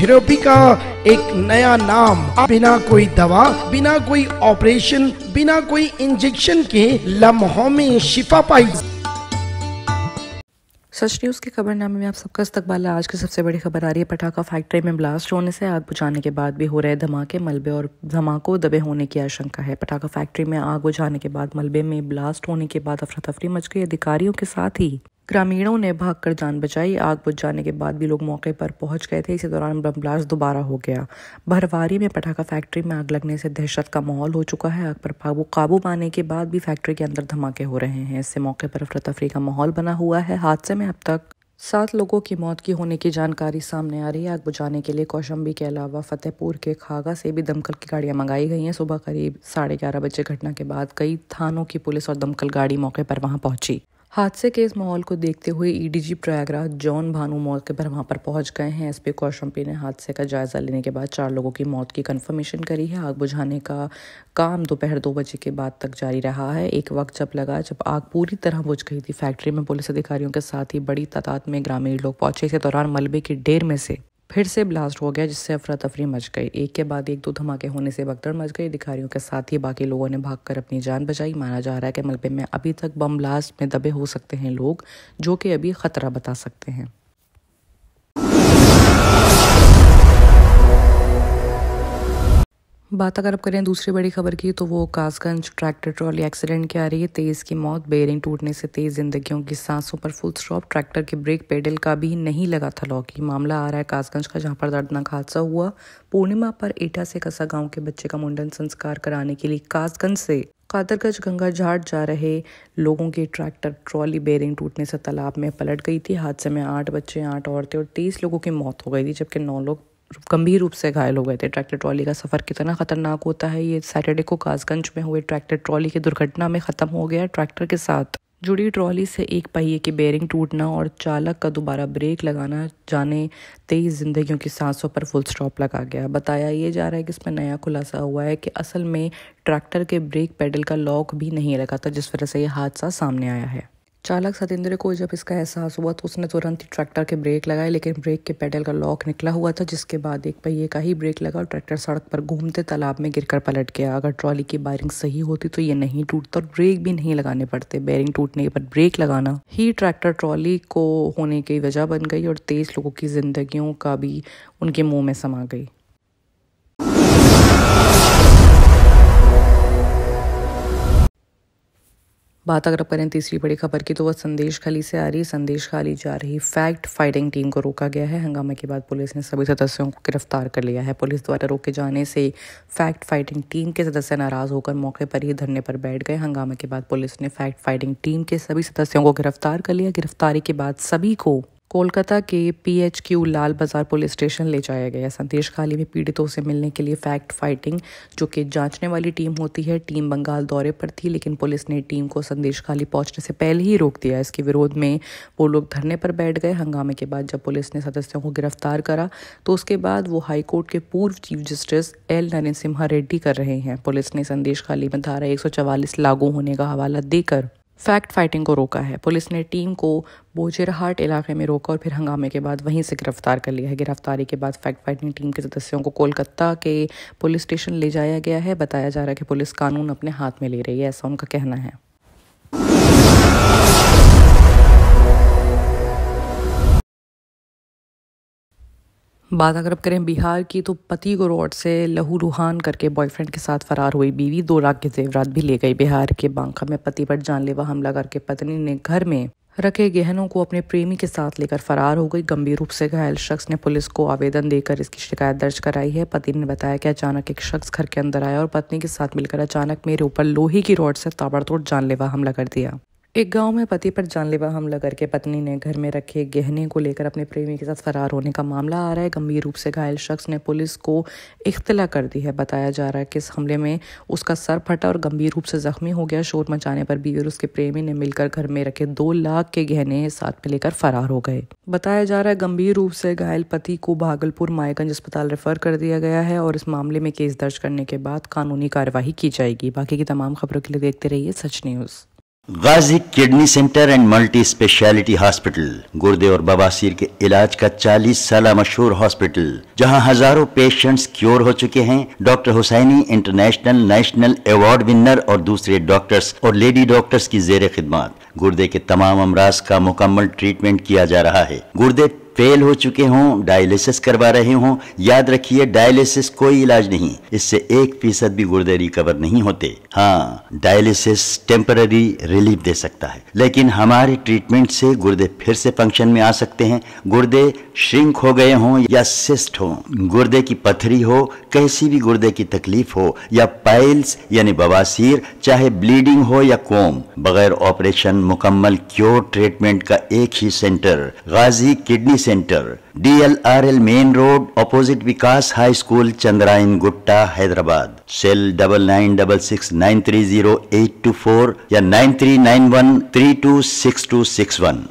therapy का एक नया नाम बिना कोई दवा बिना कोई ऑपरेशन बिना कोई इंजेक्शन के लम्हों में शिफा पाई सच न्यूज़ के खबरनामे में आप सबका इस्तकबाल आज की सबसे बड़ी खबर आ रही है पटाखा फैक्ट्री में ब्लास्ट होने से आग बुझाने के बाद भी हो रहे धमाके मलबे और धमाकों दबे होने की आशंका है पटाखा फैक्ट्री में आग बुझाने के बाद मलबे में ब्लास्ट होने के बाद अफरा तफरी मच गई अधिकारियों के साथ ही ग्रामीणों ने भागकर जान बचाई आग बुझ जाने के बाद भी लोग मौके पर पहुंच गए थे इसी दौरान बम ब्लास्ट दोबारा हो गया भरवारी में पटाखा फैक्ट्री में आग लगने से दहशत का माहौल हो चुका है आग पर काबू काबू पाने के बाद भी फैक्ट्री के अंदर धमाके हो रहे हैं इससे मौके पर अफरा तफरी का माहौल बना हुआ है हादसे में अब तक सात लोगों की मौत की होने की जानकारी सामने आ रही है आग बुझाने के लिए कौशंबी के अलावा फतेहपुर के खागा से भी दमकल की गाड़ियां मंगाई गई हैं सुबह करीब साढ़े ग्यारह बजे घटना के बाद कई थानों की पुलिस और दमकल गाड़ी मौके पर वहां पहुंची हादसे के इस माहौल को देखते हुए ADG e Prayagraj zone Bhanu मौके पर वहां पर पहुंच गए हैं एसपी कौशंपी ने हादसे का जायजा लेने के बाद चार लोगों की मौत की कन्फर्मेशन करी है आग बुझाने का काम दोपहर दो, दो बजे के बाद तक जारी रहा है एक वक्त जब लगा जब आग पूरी तरह बुझ गई थी फैक्ट्री में पुलिस अधिकारियों के साथ ही बड़ी तादाद में ग्रामीण लोग पहुंचे इसी दौरान मलबे के ढेर में से फिर से ब्लास्ट हो गया जिससे अफरा तफरी मच गई एक के बाद एक दो धमाके होने से भगदड़ मच गई अधिकारियों के साथ ही बाकी लोगों ने भागकर अपनी जान बचाई माना जा रहा है कि मलबे में अभी तक बम ब्लास्ट में दबे हो सकते हैं लोग जो कि अभी खतरा बता सकते हैं बात अगर आप करें दूसरी बड़ी खबर की तो वो कासगंज ट्रैक्टर ट्रॉली एक्सीडेंट की आ रही है तेज की मौत बेरिंग टूटने से तेज जिंदगियों की सांसों पर फुल स्टॉप ट्रैक्टर के ब्रेक पेडल का भी नहीं लगा था लॉक ये मामला आ रहा है कासगंज का जहां पर दर्दनाक हादसा हुआ पूर्णिमा पर एटा से कसा गांव के बच्चे का मुंडन संस्कार कराने के लिए कासगंज से कादरगंज गंगा झाट जा रहे लोगों के ट्रैक्टर ट्रॉली बेरिंग टूटने से तालाब में पलट गई थी हादसे में आठ बच्चे आठ औरतें और तेईस लोगों की मौत हो गई थी जबकि नौ लोग गंभीर रूप से घायल हो गए थे ट्रैक्टर ट्रॉली का सफ़र कितना ख़तरनाक होता है ये सैटरडे को कासगंज में हुए ट्रैक्टर ट्रॉली की दुर्घटना में ख़त्म हो गया ट्रैक्टर के साथ जुड़ी ट्रॉली से एक पहिए की बेयरिंग टूटना और चालक का दोबारा ब्रेक लगाना जाने तेईस जिंदगियों की सांसों पर फुल स्टॉप लगा गया बताया ये जा रहा है कि इसमें नया खुलासा हुआ है कि असल में ट्रैक्टर के ब्रेक पेडल का लॉक भी नहीं लगा था जिस वजह से यह हादसा सामने आया है चालक सतेंद्र को जब इसका एहसास हुआ तो उसने तुरंत ही ट्रैक्टर के ब्रेक लगाए लेकिन ब्रेक के पेडल का लॉक निकला हुआ था जिसके बाद एक पहिए का ही ब्रेक लगा और ट्रैक्टर सड़क पर घूमते तालाब में गिरकर पलट गया अगर ट्रॉली की बायरिंग सही होती तो ये नहीं टूटता और ब्रेक भी नहीं लगाने पड़ते बैरिंग टूटने पर ब्रेक लगाना ही ट्रैक्टर ट्रॉली को होने की वजह बन गई और तेज लोगों की जिंदगियों का भी उनके मुंह में समा गई बात अगर करें तीसरी बड़ी खबर की तो वह संदेश खाली से आ रही संदेश खाली जा रही फैक्ट फाइटिंग टीम को रोका गया है हंगामे के बाद पुलिस ने सभी सदस्यों को गिरफ्तार कर लिया है पुलिस द्वारा रोके जाने से फैक्ट फाइटिंग टीम के सदस्य नाराज होकर मौके पर ही धरने पर बैठ गए हंगामे के बाद पुलिस ने फैक्ट फाइटिंग टीम के सभी सदस्यों को गिरफ्तार कर लिया गिरफ्तारी के बाद सभी को कोलकाता के पीएचक्यू लाल बाजार पुलिस स्टेशन ले जाया गया संदेश खाली में पीड़ितों से मिलने के लिए फैक्ट फाइटिंग जो कि जांचने वाली टीम होती है टीम बंगाल दौरे पर थी लेकिन पुलिस ने टीम को संदेश खाली पहुंचने से पहले ही रोक दिया इसके विरोध में वो लोग धरने पर बैठ गए हंगामे के बाद जब पुलिस ने सदस्यों को गिरफ्तार करा तो उसके बाद वो हाईकोर्ट के पूर्व chief justice L Narendra Simha Reddy कर रहे हैं पुलिस ने संदेश खाली में धारा एक लागू होने का हवाला देकर फैक्ट फाइटिंग को रोका है पुलिस ने टीम को बोजेरहाट इलाके में रोका और फिर हंगामे के बाद वहीं से गिरफ्तार कर लिया है गिरफ्तारी के बाद फैक्ट फाइटिंग टीम के सदस्यों को कोलकाता के पुलिस स्टेशन ले जाया गया है बताया जा रहा है कि पुलिस कानून अपने हाथ में ले रही है ऐसा उनका कहना है बात अगर अब करें बिहार की तो पति को रोड से लहू रूहान करके बॉयफ्रेंड के साथ फरार हुई बीवी दो लाख के जेवरात भी ले गई बिहार के बांका में पति पर जानलेवा हमला करके पत्नी ने घर में रखे गहनों को अपने प्रेमी के साथ लेकर फरार हो गई गंभीर रूप से घायल शख्स ने पुलिस को आवेदन देकर इसकी शिकायत दर्ज कराई है पति ने बताया कि अचानक एक शख्स घर के अंदर आया और पत्नी के साथ मिलकर अचानक मेरे ऊपर लोहे की रोड से ताबड़तोड़ जानलेवा हमला कर दिया एक गांव में पति पर जानलेवा हमला करके पत्नी ने घर में रखे गहने को लेकर अपने प्रेमी के साथ फरार होने का मामला आ रहा है गंभीर रूप से घायल शख्स ने पुलिस को इख्तला कर दी है बताया जा रहा है कि इस हमले में उसका सर फटा और गंभीर रूप से जख्मी हो गया शोर मचाने पर बीवी और उसके प्रेमी ने मिलकर घर में रखे दो लाख के गहने साथ में लेकर फरार हो गए बताया जा रहा है गंभीर रूप से घायल पति को भागलपुर मायगंज अस्पताल रेफर कर दिया गया है और इस मामले में केस दर्ज करने के बाद कानूनी कार्यवाही की जाएगी बाकी की तमाम खबरों के लिए देखते रहिए Sach news Ghazi kidney centre and multi speciality hospital गुर्दे और बवासीर के इलाज का 40 साल मशहूर हॉस्पिटल जहां हजारों पेशेंट्स क्योर हो चुके हैं doctor Husaini international national award winner और दूसरे डॉक्टर्स और लेडी डॉक्टर्स की जेर खिदमत गुर्दे के तमाम अमराज का मुकम्मल ट्रीटमेंट किया जा रहा है गुर्दे फेल हो चुके हों डायलिसिस करवा रहे हों याद रखिए डायलिसिस कोई इलाज नहीं इससे एक फीसद भी गुर्दे रिकवर नहीं होते हाँ डायलिसिस टेम्पररी रिलीफ दे सकता है लेकिन हमारे ट्रीटमेंट से गुर्दे फिर से फंक्शन में आ सकते हैं गुर्दे श्रिंक हो गए हों या सिस्ट हो गुर्दे की पथरी हो कैसी भी गुर्दे की तकलीफ हो या पाइल्स यानी बवासीर चाहे ब्लीडिंग हो या कोम बगैर ऑपरेशन मुकम्मल क्योर ट्रीटमेंट का एक ही सेंटर गाजी किडनी से centre DLRL main road opposite Vikas high school Chandrayan Gutta Hyderabad cell double nine double six nine three zero eight two four या nine three nine one three two six two six one